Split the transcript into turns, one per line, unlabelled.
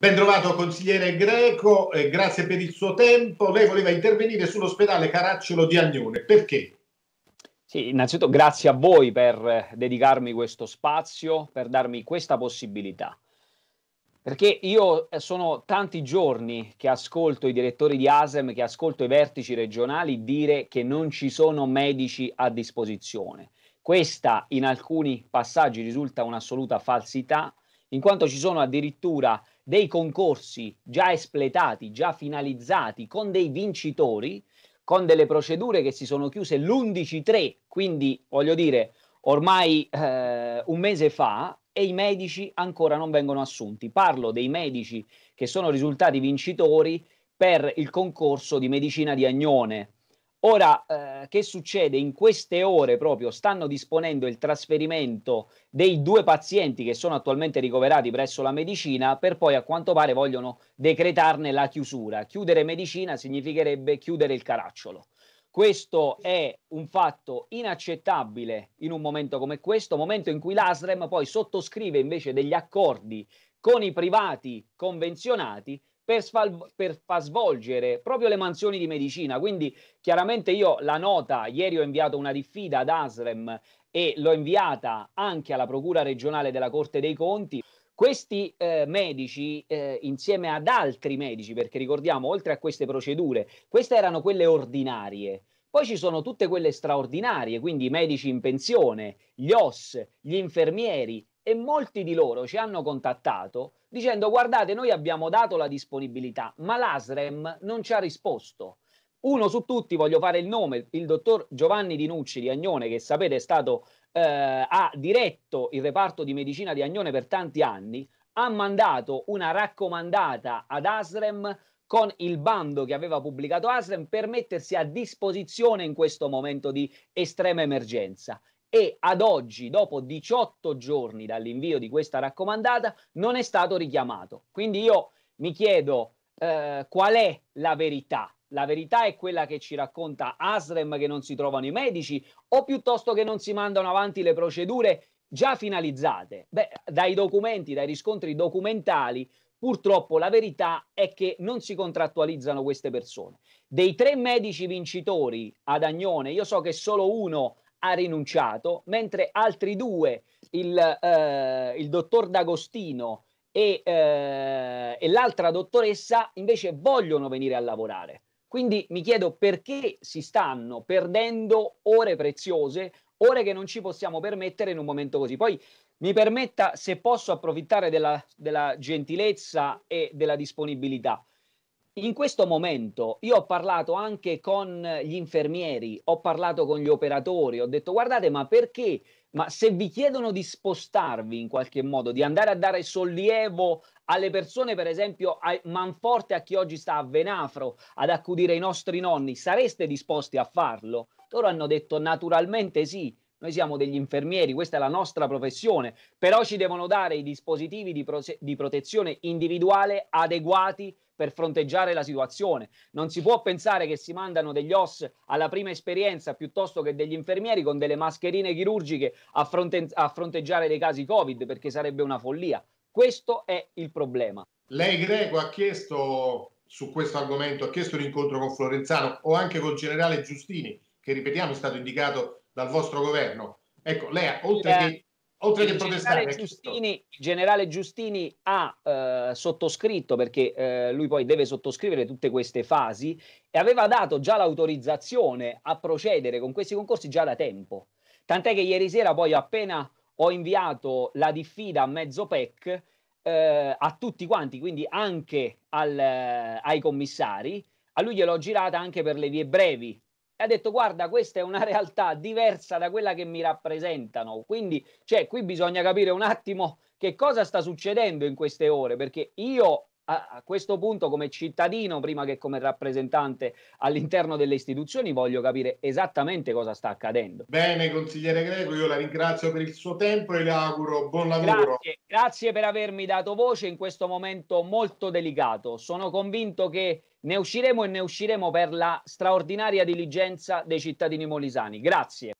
Ben trovato consigliere Greco, eh, grazie per il suo tempo. Lei voleva intervenire sull'ospedale Caracciolo di Agnone, perché? Sì, innanzitutto grazie a voi per eh, dedicarmi questo spazio, per darmi questa possibilità. Perché io eh, sono tanti giorni che ascolto i direttori di ASEM, che ascolto i vertici regionali dire che non ci sono medici a disposizione. Questa in alcuni passaggi risulta un'assoluta falsità, in quanto ci sono addirittura dei concorsi già espletati, già finalizzati, con dei vincitori, con delle procedure che si sono chiuse l'11-3, quindi voglio dire ormai eh, un mese fa, e i medici ancora non vengono assunti. Parlo dei medici che sono risultati vincitori per il concorso di medicina di Agnone, Ora, eh, che succede? In queste ore proprio stanno disponendo il trasferimento dei due pazienti che sono attualmente ricoverati presso la medicina per poi a quanto pare vogliono decretarne la chiusura. Chiudere medicina significherebbe chiudere il caracciolo. Questo è un fatto inaccettabile in un momento come questo, momento in cui l'ASREM poi sottoscrive invece degli accordi con i privati convenzionati per, sval- per far svolgere proprio le mansioni di medicina. Quindi chiaramente io la nota, ieri ho inviato una diffida ad ASREM e l'ho inviata anche alla Procura regionale della Corte dei Conti. Questi eh, medici, eh, insieme ad altri medici, perché ricordiamo, oltre a queste procedure, queste erano quelle ordinarie. Poi ci sono tutte quelle straordinarie, quindi i medici in pensione, gli OS, gli infermieri, e molti di loro ci hanno contattato dicendo guardate noi abbiamo dato la disponibilità ma l'ASREM non ci ha risposto. Uno su tutti, voglio fare il nome, il dottor Giovanni Dinucci di Agnone, che sapete è stato, eh, ha diretto il reparto di medicina di Agnone per tanti anni, ha mandato una raccomandata ad ASREM con il bando che aveva pubblicato ASREM per mettersi a disposizione in questo momento di estrema emergenza e ad oggi, dopo 18 giorni dall'invio di questa raccomandata, non è stato richiamato. Quindi io mi chiedo eh, qual è la verità. La verità è quella che ci racconta Asrem che non si trovano i medici o piuttosto che non si mandano avanti le procedure già finalizzate. Beh, dai documenti, dai riscontri documentali, purtroppo la verità è che non si contrattualizzano queste persone. Dei tre medici vincitori ad Agnone, io so che solo uno ha rinunciato, mentre altri due, il, eh, il dottor D'Agostino e, eh, e l'altra dottoressa, invece vogliono venire a lavorare. Quindi mi chiedo perché si stanno perdendo ore preziose, ore che non ci possiamo permettere in un momento così. Poi mi permetta, se posso approfittare della, della gentilezza e della disponibilità, in questo momento io ho parlato anche con gli infermieri, ho parlato con gli operatori, ho detto guardate ma perché, ma se vi chiedono di spostarvi in qualche modo, di andare a dare sollievo alle persone, per esempio a Manforte, a chi oggi sta a Venafro, ad accudire i nostri nonni, sareste disposti a farlo? Loro hanno detto naturalmente sì, noi siamo degli infermieri, questa è la nostra professione, però ci devono dare i dispositivi di, prote- di protezione individuale adeguati per fronteggiare la situazione. Non si può pensare che si mandano degli OS alla prima esperienza piuttosto che degli infermieri con delle mascherine chirurgiche a, fronte- a fronteggiare dei casi Covid perché sarebbe una follia. Questo è il problema. Lei Greco ha chiesto su questo argomento, ha chiesto un con Florenzano o anche col generale Giustini, che ripetiamo è stato indicato dal vostro governo. Ecco, lei oltre eh. che oltre il che protestare. Generale Giustini, il generale Giustini ha eh, sottoscritto, perché eh, lui poi deve sottoscrivere tutte queste fasi, e aveva dato già l'autorizzazione a procedere con questi concorsi già da tempo. Tant'è che ieri sera poi appena ho inviato la diffida a mezzo PEC eh, a tutti quanti, quindi anche al, eh, ai commissari, a lui gliel'ho girata anche per le vie brevi, ha detto guarda questa è una realtà diversa da quella che mi rappresentano quindi cioè qui bisogna capire un attimo che cosa sta succedendo in queste ore perché io a, a questo punto come cittadino, prima che come rappresentante all'interno delle istituzioni, voglio capire esattamente cosa sta accadendo. Bene, consigliere Greco, io la ringrazio per il suo tempo e le auguro buon lavoro. Grazie, grazie per avermi dato voce in questo momento molto delicato. Sono convinto che ne usciremo e ne usciremo per la straordinaria diligenza dei cittadini molisani. Grazie.